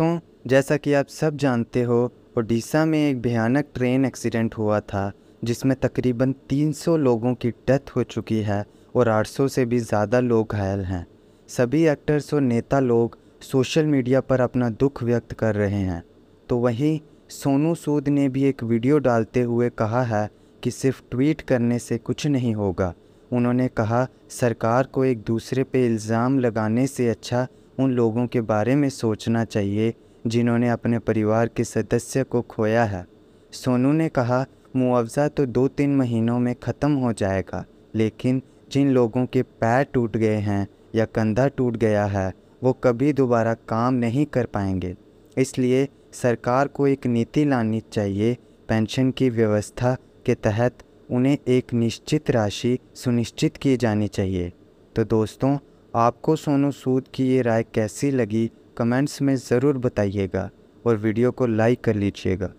दोस्तों जैसा कि आप सब जानते हो ओडिशा में एक भयानक ट्रेन एक्सीडेंट हुआ था जिसमें तकरीबन 300 लोगों की डेथ हो चुकी है और 800 से भी ज़्यादा लोग घायल हैं सभी एक्टर्स और नेता लोग सोशल मीडिया पर अपना दुख व्यक्त कर रहे हैं तो वहीं सोनू सूद ने भी एक वीडियो डालते हुए कहा है कि सिर्फ ट्वीट करने से कुछ नहीं होगा उन्होंने कहा सरकार को एक दूसरे पे इल्ज़ाम लगाने से अच्छा उन लोगों के बारे में सोचना चाहिए जिन्होंने अपने परिवार के सदस्य को खोया है सोनू ने कहा मुआवजा तो दो तीन महीनों में ख़त्म हो जाएगा लेकिन जिन लोगों के पैर टूट गए हैं या कंधा टूट गया है वो कभी दोबारा काम नहीं कर पाएंगे इसलिए सरकार को एक नीति लानी चाहिए पेंशन की व्यवस्था के तहत उन्हें एक निश्चित राशि सुनिश्चित की जानी चाहिए तो दोस्तों आपको सोनू सूद की ये राय कैसी लगी कमेंट्स में ज़रूर बताइएगा और वीडियो को लाइक कर लीजिएगा